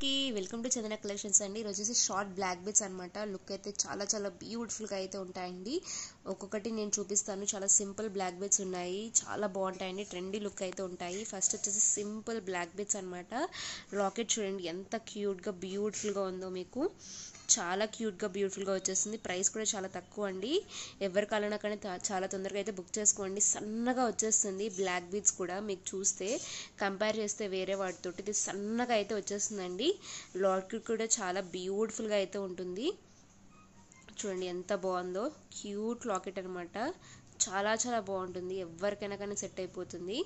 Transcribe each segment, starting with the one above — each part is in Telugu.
అందరికీ వెల్కమ్ టు చందన కలెక్షన్స్ అండి ఈరోజు వచ్చేసి షార్ట్ బ్లాక్ బిట్స్ అనమాట లుక్ అయితే చాలా చాలా బ్యూటిఫుల్గా అయితే ఉంటాయండి ఒక్కొక్కటి నేను చూపిస్తాను చాలా సింపుల్ బ్లాక్ బిట్స్ ఉన్నాయి చాలా బాగుంటాయండి ట్రెండీ లుక్ అయితే ఉంటాయి ఫస్ట్ వచ్చేసి సింపుల్ బ్లాక్ బిట్స్ అనమాట రాకెట్ చూడండి ఎంత క్యూట్గా బ్యూటిఫుల్గా ఉందో మీకు చాలా క్యూట్గా బ్యూటిఫుల్గా వచ్చేస్తుంది ప్రైస్ కూడా చాలా తక్కువ అండి ఎవరి కాలంలో కానీ చాలా తొందరగా అయితే బుక్ చేసుకోండి సన్నగా వచ్చేస్తుంది బ్లాక్ బీట్స్ కూడా మీకు చూస్తే కంపేర్ చేస్తే వేరే వాటితోటి ఇది సన్నగా అయితే వచ్చేస్తుందండి లాకెట్ కూడా చాలా బ్యూటిఫుల్గా అయితే ఉంటుంది చూడండి ఎంత బాగుందో క్యూట్ లాకెట్ అనమాట చాలా చాలా బాగుంటుంది ఎవరికైనా కానీ సెట్ అయిపోతుంది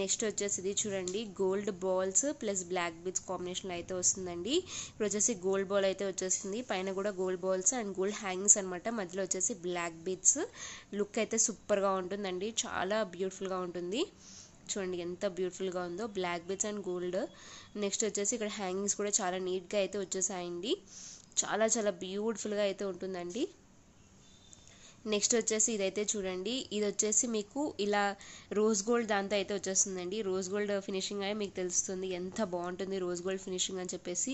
నెక్స్ట్ వచ్చేసి ఇది చూడండి gold balls plus black bits కాంబినేషన్లో అయితే వస్తుందండి ఇప్పుడు వచ్చేసి గోల్డ్ బాల్ అయితే వచ్చేస్తుంది పైన కూడా gold balls and gold hangings అనమాట మధ్యలో వచ్చేసి బ్లాక్ బిట్స్ లుక్ అయితే సూపర్గా ఉంటుందండి చాలా బ్యూటిఫుల్గా ఉంటుంది చూడండి ఎంత బ్యూటిఫుల్గా ఉందో black bits and gold next వచ్చేసి ఇక్కడ హ్యాంగింగ్స్ కూడా చాలా నీట్గా అయితే వచ్చేసాయండి చాలా చాలా బ్యూటిఫుల్గా అయితే ఉంటుందండి నెక్స్ట్ వచ్చేసి ఇదైతే చూడండి ఇది వచ్చేసి మీకు ఇలా రోజ్ గోల్డ్ దాంతో అయితే వచ్చేస్తుందండి రోజ్ గోల్డ్ ఫినిషింగ్ అయితే మీకు తెలుస్తుంది ఎంత బాగుంటుంది రోజ్ గోల్డ్ ఫినిషింగ్ అని చెప్పేసి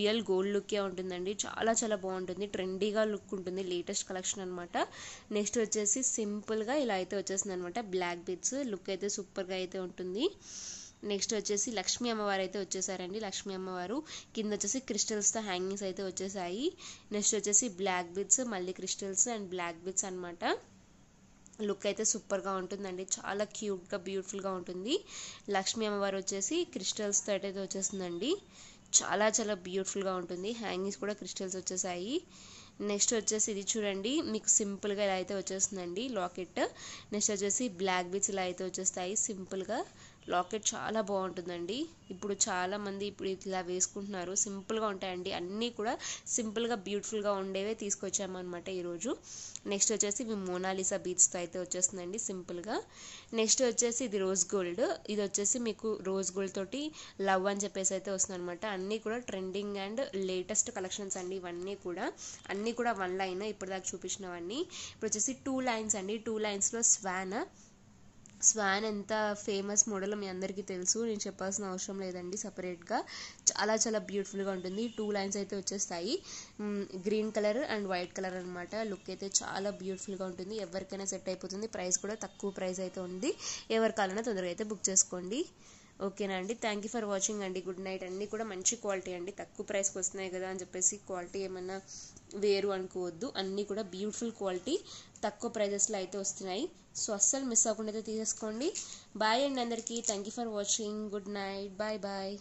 రియల్ గోల్డ్ లుక్కే ఉంటుందండి చాలా చాలా బాగుంటుంది ట్రెండీగా లుక్ ఉంటుంది లేటెస్ట్ కలెక్షన్ అనమాట నెక్స్ట్ వచ్చేసి సింపుల్గా ఇలా అయితే వచ్చేస్తుంది అనమాట బ్లాక్ బిట్స్ లుక్ అయితే సూపర్గా అయితే ఉంటుంది నెక్స్ట్ వచ్చేసి లక్ష్మీ అమ్మవారు అయితే వచ్చేసారండి లక్ష్మీ అమ్మవారు కింద వచ్చేసి క్రిస్టల్స్తో హ్యాంగింగ్స్ అయితే వచ్చేసాయి నెక్స్ట్ వచ్చేసి బ్లాక్ బిట్స్ మళ్ళీ క్రిస్టల్స్ అండ్ బ్లాక్ బిట్స్ అనమాట లుక్ అయితే సూపర్గా ఉంటుందండి చాలా క్యూట్గా బ్యూటిఫుల్గా ఉంటుంది లక్ష్మీ అమ్మవారు వచ్చేసి క్రిస్టల్స్ తోట అయితే వచ్చేసిందండి చాలా చాలా బ్యూటిఫుల్గా ఉంటుంది హ్యాంగింగ్స్ కూడా క్రిస్టల్స్ వచ్చేసాయి నెక్స్ట్ వచ్చేసి ఇది చూడండి మీకు సింపుల్గా ఇలా అయితే వచ్చేస్తుందండి లాకెట్ నెక్స్ట్ వచ్చేసి బ్లాక్ బీట్స్ ఇలా అయితే వచ్చేస్తాయి సింపుల్గా లాకెట్ చాలా బాగుంటుందండి ఇప్పుడు చాలామంది ఇప్పుడు ఇట్లా వేసుకుంటున్నారు సింపుల్గా ఉంటాయండి అన్నీ కూడా సింపుల్గా బ్యూటిఫుల్గా ఉండేవే తీసుకొచ్చామన్నమాట ఈరోజు నెక్స్ట్ వచ్చేసి ఇవి మోనాలిసా బీచ్తో అయితే వచ్చేస్తుందండి సింపుల్గా నెక్స్ట్ వచ్చేసి ఇది రోజ్ గోల్డ్ ఇది వచ్చేసి మీకు రోజ్ గోల్డ్ తోటి లవ్ అని చెప్పేసి అయితే వస్తుందన్నమాట అన్నీ కూడా ట్రెండింగ్ అండ్ లేటెస్ట్ కలెక్షన్స్ అండి ఇవన్నీ కూడా అన్నీ కూడా వన్ లైన్ ఇప్పుడు దాకా చూపించినవన్నీ ఇప్పుడు వచ్చేసి టూ లైన్స్ అండి టూ లైన్స్లో స్వాన్ స్వాన్ ఎంత ఫేమస్ మోడల్ మీ అందరికీ తెలుసు నేను చెప్పాల్సిన అవసరం లేదండి సపరేట్గా చాలా చాలా బ్యూటిఫుల్గా ఉంటుంది టూ లైన్స్ అయితే వచ్చేస్తాయి green colour and white colour అనమాట లుక్ అయితే చాలా బ్యూటిఫుల్గా ఉంటుంది ఎవరికైనా సెట్ అయిపోతుంది ప్రైస్ కూడా తక్కువ ప్రైస్ అయితే ఉంది ఎవరికాలైనా తొందరగా అయితే బుక్ చేసుకోండి ఓకేనా అండి థ్యాంక్ యూ ఫర్ వాచింగ్ అండి గుడ్ నైట్ అన్నీ కూడా మంచి క్వాలిటీ అండి తక్కువ ప్రైస్కి వస్తున్నాయి కదా అని చెప్పేసి క్వాలిటీ ఏమన్నా వేరు అనుకోవద్దు అన్నీ కూడా బ్యూటిఫుల్ క్వాలిటీ తక్కువ ప్రైజెస్లో అయితే వస్తున్నాయి సో అస్సలు మిస్ అవ్వకుండా అయితే తీసేసుకోండి బాయ్ అండి అందరికీ thank you for watching good night bye bye